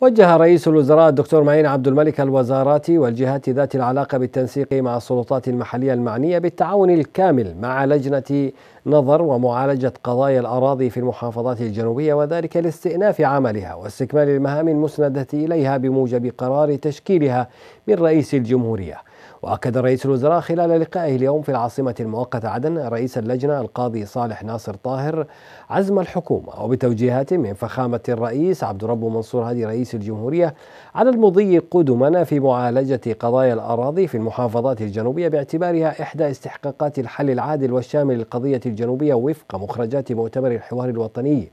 وجه رئيس الوزراء الدكتور معين عبد الملك الوزارات والجهات ذات العلاقة بالتنسيق مع السلطات المحلية المعنية بالتعاون الكامل مع لجنة نظر ومعالجة قضايا الأراضي في المحافظات الجنوبية وذلك لاستئناف عملها واستكمال المهام المسندة إليها بموجب قرار تشكيلها من رئيس الجمهورية وأكد رئيس الوزراء خلال لقائه اليوم في العاصمة المؤقتة عدن رئيس اللجنة القاضي صالح ناصر طاهر عزم الحكومة وبتوجيهات من فخامة الرئيس عبد ربه منصور هادي رئيس الجمهورية على المضي قدما في معالجة قضايا الأراضي في المحافظات الجنوبية باعتبارها إحدى استحقاقات الحل العادل والشامل للقضية الجنوبية وفق مخرجات مؤتمر الحوار الوطني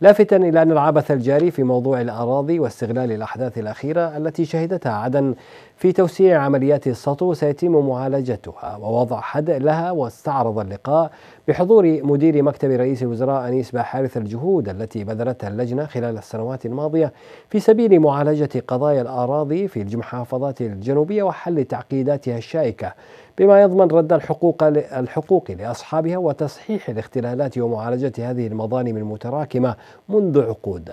لافتا إلى أن العبث الجاري في موضوع الأراضي واستغلال الأحداث الأخيرة التي شهدتها عدن في توسيع عمليات السطو سيتم معالجتها ووضع حد لها واستعرض اللقاء بحضور مدير مكتب رئيس الوزراء أنيس باحارث الجهود التي بذلتها اللجنة خلال السنوات الماضية في سبيل معالجة قضايا الأراضي في المحافظات الجنوبية وحل تعقيداتها الشائكة بما يضمن رد الحقوق الحقوق لأصحابها وتصحيح الاختلالات ومعالجة هذه المظالم المتراكمة منذ عقود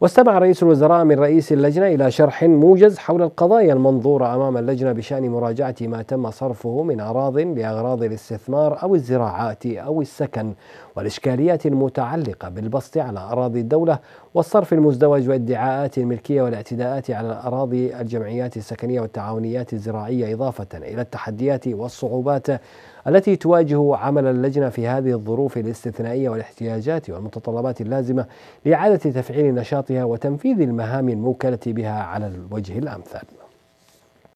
واستمع رئيس الوزراء من رئيس اللجنة إلى شرح موجز حول القضايا المنظورة أمام اللجنة بشأن مراجعة ما تم صرفه من أراض لأغراض الاستثمار أو الزراعات أو السكن والإشكاليات المتعلقة بالبسط على أراضي الدولة والصرف المزدوج وادعاءات الملكية والاعتداءات على الأراضي الجمعيات السكنية والتعاونيات الزراعية إضافة إلى التحديات والصعوبات التي تواجه عمل اللجنة في هذه الظروف الاستثنائية والاحتياجات والمتطلبات اللازمة لإعادة تفعيل نشاط وتنفيذ المهام الموكلة بها على الوجه الأمثل